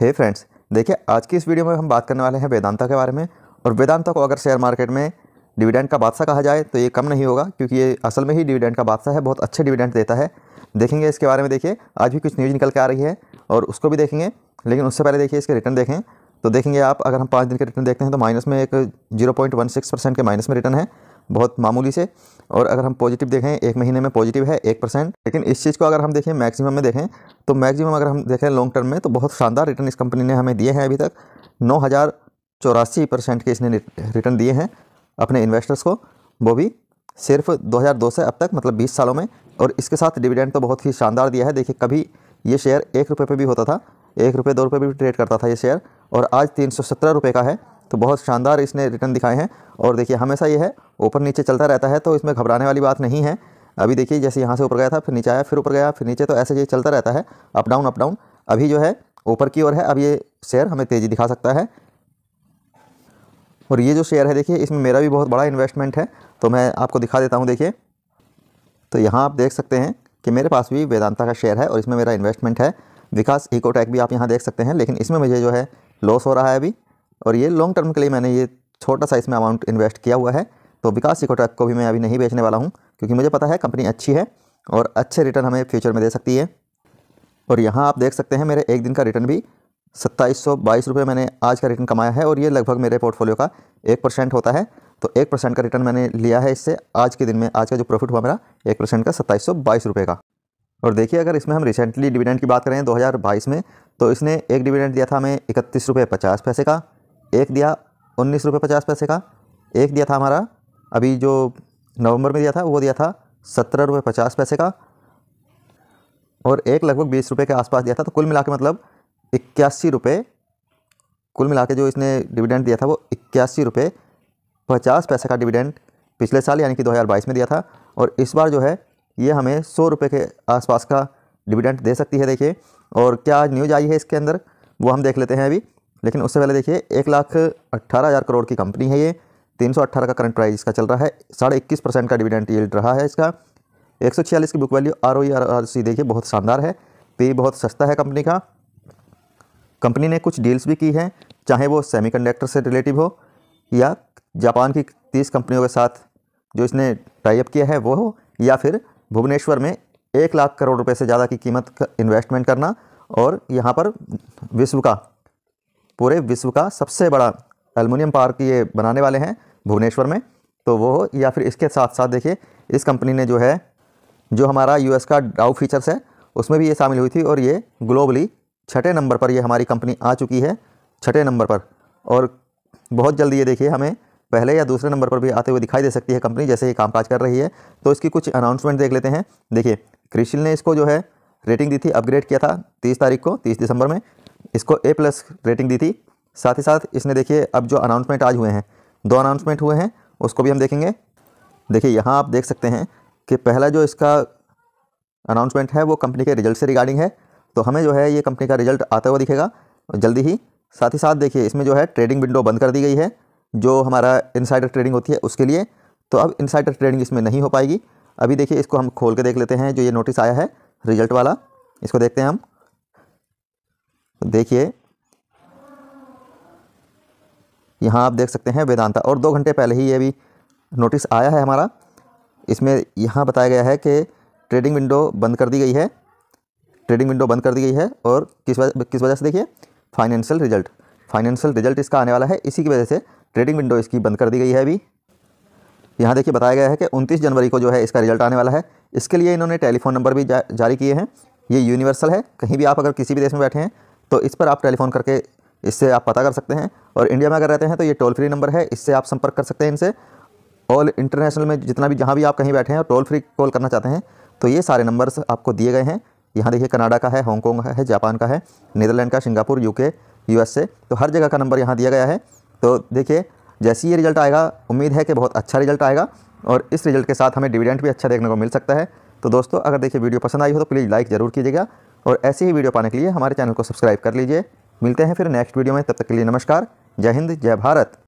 हे friends देखिए आज की इस वीडियो में हम बात करने वाले हैं वेदांता के बारे में और वेदांता को अगर शेयर मार्केट में डिविडेंड का बादशाह कहा जाए तो ये कम नहीं होगा क्योंकि ये असल में ही डिविडेंड का बादशाह है बहुत अच्छे डिविडेंड देता है देखेंगे इसके बारे में देखिए आज भी कुछ न्यूज़ निकल के आ रही है और उसको भी देखेंगे लेकिन उससे पहले देखिए इसके रिटर्न देखें तो देखेंगे आप अगर हम पाँच दिन के रिटर्न देखते हैं तो माइनस में एक zero point one six percent के माइनस में रिटर्न है बहुत मामूली से और अगर हम पॉजिटिव देखें एक महीने में पॉजिटिव है एक परसेंट लेकिन इस चीज़ को अगर हम देखें मैक्सिमम में देखें तो मैक्सिमम अगर हम देखें लॉन्ग टर्म में तो बहुत शानदार रिटर्न इस कंपनी ने हमें दिए हैं अभी तक नौ हज़ार चौरासी परसेंट के इसने रिटर्न दिए हैं अपने इन्वेस्टर्स को वो भी सिर्फ दो से अब तक मतलब बीस सालों में और इसके साथ डिविडेंड तो बहुत ही शानदार दिया है देखिए कभी ये शेयर एक रुपये पर भी होता था एक रुपये दो रुपये भी ट्रेड करता था ये शेयर और आज तीन सौ सत्रह रुपये का है तो बहुत शानदार इसने रिटर्न दिखाए हैं और देखिए हमेशा ये है ऊपर नीचे चलता रहता है तो इसमें घबराने वाली बात नहीं है अभी देखिए जैसे यहाँ से ऊपर गया था फिर नीचे आया फिर ऊपर गया फिर नीचे तो ऐसे ये चलता रहता है अप डाउन अप डाउन अभी जो है ऊपर की ओर है अब ये शेयर हमें तेज़ी दिखा सकता है और ये जो शेयर है देखिए इसमें मेरा भी बहुत बड़ा इन्वेस्टमेंट है तो मैं आपको दिखा देता हूँ देखिए तो यहाँ आप देख सकते हैं कि मेरे पास भी वेदांता का शेयर है और इसमें मेरा इन्वेस्टमेंट है विकास इकोटेक भी आप यहाँ देख सकते हैं लेकिन इसमें मुझे जो है लॉस हो रहा है अभी और ये लॉन्ग टर्म के लिए मैंने ये छोटा सा इसमें अमाउंट इन्वेस्ट किया हुआ है तो विकास इको ट्रक को भी मैं अभी नहीं बेचने वाला हूँ क्योंकि मुझे पता है कंपनी अच्छी है और अच्छे रिटर्न हमें फ्यूचर में दे सकती है और यहाँ आप देख सकते हैं मेरे एक दिन का रिटर्न भी सत्ताईस सौ बाईस रुपये मैंने आज का रिटर्न कमाया है और ये लगभग मेरे पोर्टफोलियो का एक परसेंट होता है तो एक परसेंट का रिटर्न मैंने लिया है इससे आज के दिन में आज का जो प्रॉफिट हुआ मेरा एक परसेंट का सत्ताईस सौ बाईस रुपये का और देखिए अगर इसमें हम रिसेंटली डिविडेंड की बात करें बाईस में तो इसने एक डिविडेंड दिया था हमें इकतीस रुपये पचास पैसे का एक दिया उन्नीस रुपये पचास पैसे का एक दिया था हमारा अभी जो नवंबर में दिया था वो दिया था सत्रह रुपये पचास पैसे का और एक लगभग बीस रुपये के आसपास दिया था तो कुल मिला के मतलब इक्यासी रुपये कुल मिला के जो इसने डिविडेंड दिया था वो इक्यासी रुपये पचास पैसे का डिविडेंड पिछले साल यानी कि 2022 में दिया था और इस बार जो है ये हमें सौ रुपये के आसपास का डिविडेंड दे सकती है देखिए और क्या न्यूज आई है इसके अंदर वो हम देख लेते हैं अभी लेकिन उससे पहले देखिए एक लाख अट्ठारह हज़ार करोड़ की कंपनी है ये तीन सौ अट्ठारह का करंट प्राइस इसका चल रहा है साढ़े इक्कीस परसेंट का डिविडेंट यील्ड रहा है इसका एक सौ छियालीस की book value R O R R C देखिए बहुत शानदार है पे तो बहुत सस्ता है कंपनी का कंपनी ने कुछ डील्स भी की हैं चाहे वो कंडक्टर से रिलेटिव हो या जापान की तीस कंपनियों के साथ जो इसने टाइप किया है वो हो या फिर भुवनेश्वर में एक लाख करोड़ रुपए से ज़्यादा की कीमत का इन्वेस्टमेंट करना और यहाँ पर विश्व का पूरे विश्व का सबसे बड़ा एलमिनियम पार्क ये बनाने वाले हैं भुवनेश्वर में तो वो या फिर इसके साथ साथ देखिए इस कंपनी ने जो है जो हमारा यू का डाउ फीचर्स है उसमें भी ये शामिल हुई थी और ये ग्लोबली छठे नंबर पर ये हमारी कंपनी आ चुकी है छठे नंबर पर और बहुत जल्दी ये देखिए हमें पहले या दूसरे नंबर पर भी आते हुए दिखाई दे सकती है कंपनी जैसे ये कामकाज कर रही है तो इसकी कुछ अनाउंसमेंट देख लेते हैं देखिए क्रिशिल ने इसको जो है रेटिंग दी थी अपग्रेड किया था तीस तारीख को तीस दिसंबर में इसको ए प्लस रेटिंग दी थी साथ ही साथ इसने देखिए अब जो अनाउंसमेंट आज हुए हैं दो अनाउंसमेंट हुए हैं उसको भी हम देखेंगे देखिए यहाँ आप देख सकते हैं कि पहला जो इसका अनाउंसमेंट है वो कंपनी के रिजल्ट से रिगार्डिंग है तो हमें जो है ये कंपनी का रिजल्ट आता हुआ दिखेगा जल्दी ही साथ ही साथ देखिए इसमें जो है ट्रेडिंग विंडो बंद कर दी गई है जो हमारा इनसाइडर ट्रेडिंग होती है उसके लिए तो अब इनसाइडर ट्रेडिंग इसमें नहीं हो पाएगी अभी देखिए इसको हम खोल के देख लेते हैं जो ये नोटिस आया है रिजल्ट वाला इसको देखते हैं हम तो देखिए यहाँ आप देख सकते हैं वेदांता और दो घंटे पहले ही ये भी नोटिस आया है हमारा इसमें यहाँ बताया गया है कि ट्रेडिंग विंडो बंद कर दी गई है ट्रेडिंग विंडो बंद कर दी गई है और किस वजह किस वजह से देखिए फाइनेंशियल रिजल्ट फाइनेंशियल रिजल्ट इसका आने वाला है इसी की वजह से ट्रेडिंग विंडो इसकी बंद कर दी गई है अभी यहाँ देखिए बताया गया है कि 29 जनवरी को जो है इसका रिजल्ट आने वाला है इसके लिए इन्होंने टेलीफोन नंबर भी जा, जारी किए हैं ये यूनिवर्सल है कहीं भी आप अगर किसी भी देश में बैठे हैं तो इस पर आप टेलीफ़ोन करके इससे आप पता कर सकते हैं और इंडिया में अगर रहते हैं तो ये टोल फ्री नंबर है इससे आप संपर्क कर सकते हैं इनसे ऑल इंटरनेशनल में जितना भी जहाँ भी आप कहीं बैठे हैं और टोल फ्री कॉल करना चाहते हैं तो ये सारे नंबर्स आपको दिए गए हैं यहाँ देखिए कनाडा का है हांगकॉन्ग का है जापान का है नीदरलैंड का सिंगापुर यूके यूएसए तो हर जगह का नंबर यहाँ दिया गया है तो देखिए जैसे ये रिज़ल्ट आएगा उम्मीद है कि बहुत अच्छा रिज़ल्ट आएगा और इस रिज़ल्ट के साथ हमें डिविडेंट भी अच्छा देखने को मिल सकता है तो दोस्तों अगर देखिए वीडियो पसंद आई हो तो प्लीज़ लाइक ज़रूर कीजिएगा और ऐसी ही वीडियो पाने के लिए हमारे चैनल को सब्सक्राइब कर लीजिए मिलते हैं फिर नेक्स्ट वीडियो में तब तक के लिए नमस्कार जय हिंद जय भारत